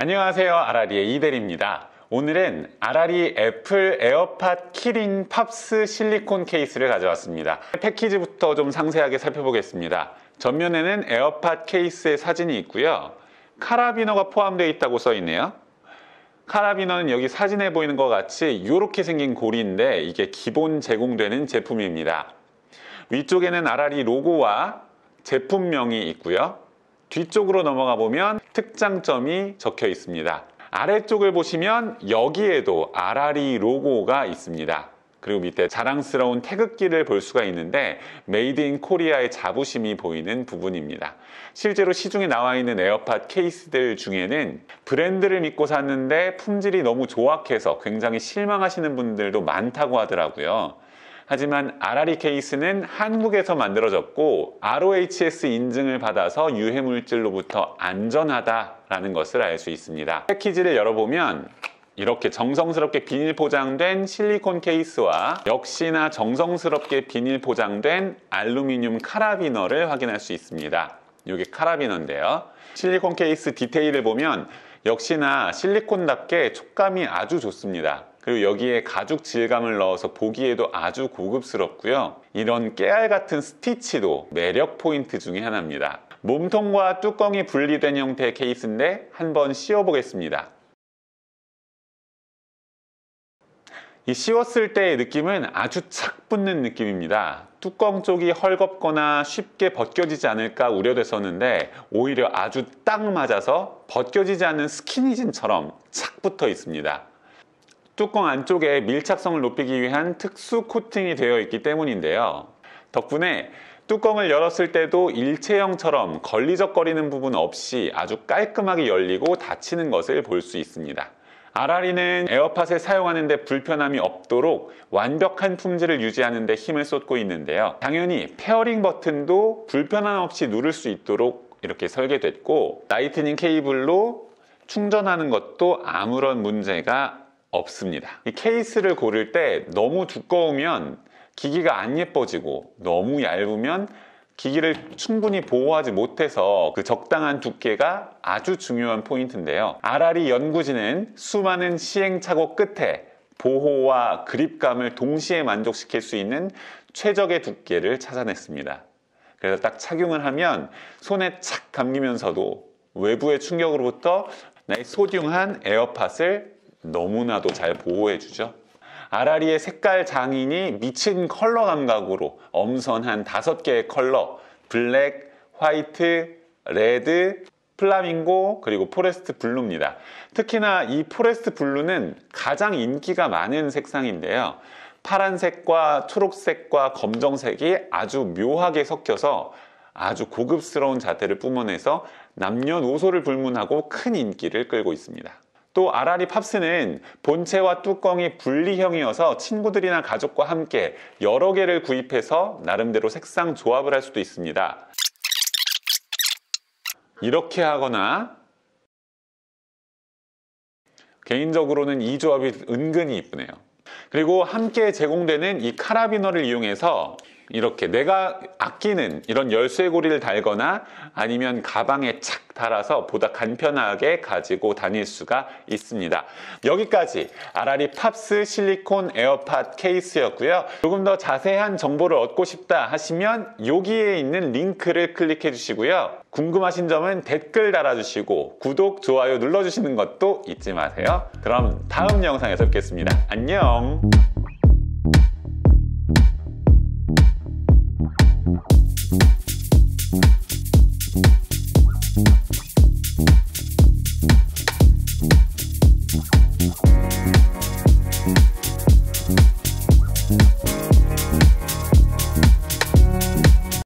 안녕하세요. 아라리의 이대리입니다. 오늘은 아라리 애플 에어팟 키링 팝스 실리콘 케이스를 가져왔습니다. 패키지부터 좀 상세하게 살펴보겠습니다. 전면에는 에어팟 케이스의 사진이 있고요. 카라비너가 포함되어 있다고 써 있네요. 카라비너는 여기 사진에 보이는 것 같이 이렇게 생긴 고리인데 이게 기본 제공되는 제품입니다. 위쪽에는 아라리 로고와 제품명이 있고요. 뒤쪽으로 넘어가 보면 특장점이 적혀 있습니다. 아래쪽을 보시면 여기에도 아라리 로고가 있습니다. 그리고 밑에 자랑스러운 태극기를 볼 수가 있는데 메이드 인 코리아의 자부심이 보이는 부분입니다. 실제로 시중에 나와 있는 에어팟 케이스들 중에는 브랜드를 믿고 샀는데 품질이 너무 조악해서 굉장히 실망하시는 분들도 많다고 하더라고요. 하지만 RRE 케이스는 한국에서 만들어졌고 ROHS 인증을 받아서 유해 물질로부터 안전하다라는 것을 알 수 있습니다. 패키지를 열어보면 이렇게 정성스럽게 비닐 포장된 실리콘 케이스와 역시나 정성스럽게 비닐 포장된 알루미늄 카라비너를 확인할 수 있습니다. 이게 카라비너인데요. 실리콘 케이스 디테일을 보면 역시나 실리콘답게 촉감이 아주 좋습니다. 그리고 여기에 가죽 질감을 넣어서 보기에도 아주 고급스럽고요. 이런 깨알 같은 스티치도 매력 포인트 중의 하나입니다. 몸통과 뚜껑이 분리된 형태의 케이스인데 한번 씌워보겠습니다. 이 씌웠을 때의 느낌은 아주 착 붙는 느낌입니다. 뚜껑 쪽이 헐겁거나 쉽게 벗겨지지 않을까 우려됐었는데 오히려 아주 딱 맞아서 벗겨지지 않는 스키니진처럼 착 붙어 있습니다. 뚜껑 안쪽에 밀착성을 높이기 위한 특수 코팅이 되어 있기 때문인데요. 덕분에 뚜껑을 열었을 때도 일체형처럼 걸리적거리는 부분 없이 아주 깔끔하게 열리고 닫히는 것을 볼 수 있습니다. 아라리는 에어팟에 사용하는데 불편함이 없도록 완벽한 품질을 유지하는 데 힘을 쏟고 있는데요. 당연히 페어링 버튼도 불편함 없이 누를 수 있도록 이렇게 설계됐고 라이트닝 케이블로 충전하는 것도 아무런 문제가 없습니다. 이 케이스를 고를 때 너무 두꺼우면 기기가 안 예뻐지고 너무 얇으면 기기를 충분히 보호하지 못해서 그 적당한 두께가 아주 중요한 포인트인데요. 아라리 연구진은 수많은 시행착오 끝에 보호와 그립감을 동시에 만족시킬 수 있는 최적의 두께를 찾아냈습니다. 그래서 딱 착용을 하면 손에 착 감기면서도 외부의 충격으로부터 나의 소중한 에어팟을 너무나도 잘 보호해주죠. 아라리의 색깔 장인이 미친 컬러 감각으로 엄선한 다섯 개의 컬러, 블랙, 화이트, 레드, 플라밍고, 그리고 포레스트 블루입니다. 특히나 이 포레스트 블루는 가장 인기가 많은 색상인데요. 파란색과 초록색과 검정색이 아주 묘하게 섞여서 아주 고급스러운 자태를 뿜어내서 남녀노소를 불문하고 큰 인기를 끌고 있습니다. 또 아라리 팝스는 본체와 뚜껑이 분리형이어서 친구들이나 가족과 함께 여러 개를 구입해서 나름대로 색상 조합을 할 수도 있습니다. 이렇게 하거나 개인적으로는 이 조합이 은근히 이쁘네요. 그리고 함께 제공되는 이 카라비너를 이용해서 이렇게 내가 아끼는 이런 열쇠고리를 달거나 아니면 가방에 착 달아서 보다 간편하게 가지고 다닐 수가 있습니다. 여기까지 아라리 팝스 실리콘 에어팟 케이스였고요. 조금 더 자세한 정보를 얻고 싶다 하시면 여기에 있는 링크를 클릭해 주시고요. 궁금하신 점은 댓글 달아주시고 구독, 좋아요 눌러주시는 것도 잊지 마세요. 그럼 다음 영상에서 뵙겠습니다. 안녕!